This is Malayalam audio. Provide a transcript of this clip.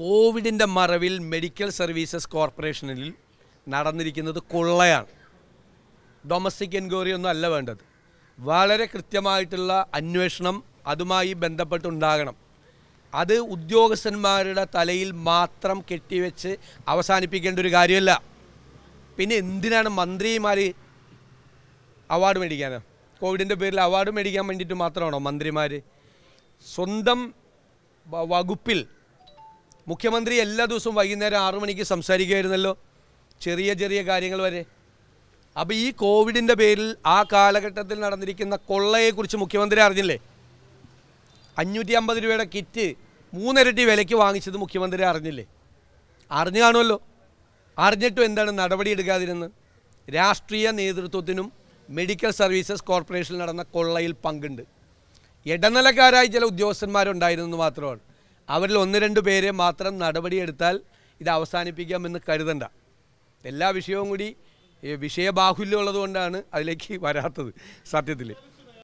കോവിഡിൻ്റെ മറവിൽ മെഡിക്കൽ സർവീസസ് കോർപ്പറേഷനിൽ നടന്നിരിക്കുന്നത് കൊള്ളയാണ് ഡൊമസ്റ്റിക് എൻക്വയറി ഒന്നും അല്ല വേണ്ടത് വളരെ കൃത്യമായിട്ടുള്ള അന്വേഷണം അതുമായി ബന്ധപ്പെട്ടുണ്ടാകണം അത് ഉദ്യോഗസ്ഥന്മാരുടെ തലയിൽ മാത്രം കെട്ടിവെച്ച് അവസാനിപ്പിക്കേണ്ട ഒരു കാര്യമല്ല പിന്നെ എന്തിനാണ് മന്ത്രിമാർ അവാർഡ് മേടിക്കാൻ കോവിഡിൻ്റെ പേരിൽ അവാർഡ് മേടിക്കാൻ വേണ്ടിയിട്ട് മാത്രമാണോ മന്ത്രിമാർ സ്വന്തം വകുപ്പിൽ മുഖ്യമന്ത്രി എല്ലാ ദിവസവും വൈകുന്നേരം ആറു മണിക്ക് സംസാരിക്കുമായിരുന്നല്ലോ ചെറിയ ചെറിയ കാര്യങ്ങൾ വരെ അപ്പോൾ ഈ കോവിഡിൻ്റെ പേരിൽ ആ കാലഘട്ടത്തിൽ നടന്നിരിക്കുന്ന കൊള്ളയെക്കുറിച്ച് മുഖ്യമന്ത്രി അറിഞ്ഞില്ലേ അഞ്ഞൂറ്റി അമ്പത് രൂപയുടെ കിറ്റ് മൂന്നിരട്ടി വിലയ്ക്ക് വാങ്ങിച്ചത് മുഖ്യമന്ത്രി അറിഞ്ഞില്ലേ അറിഞ്ഞു കാണുമല്ലോ അറിഞ്ഞിട്ടും എന്താണ് നടപടി എടുക്കാതിരുന്ന് രാഷ്ട്രീയ നേതൃത്വത്തിനും മെഡിക്കൽ സർവീസസ് കോർപ്പറേഷനിൽ നടന്ന കൊള്ളയിൽ പങ്കുണ്ട് ഇടനിലക്കാരായി ചില ഉദ്യോഗസ്ഥന്മാരുണ്ടായിരുന്നു മാത്രമാണ് അവരിൽ ഒന്ന് രണ്ട് പേരെ മാത്രം നടപടിയെടുത്താൽ ഇത് അവസാനിപ്പിക്കാമെന്ന് കരുതണ്ട എല്ലാ വിഷയവും കൂടി വിഷയബാഹുല്യമുള്ളത് ഉള്ളതുകൊണ്ടാണ് അതിലേക്ക് വരാത്തത് സത്യത്തിൽ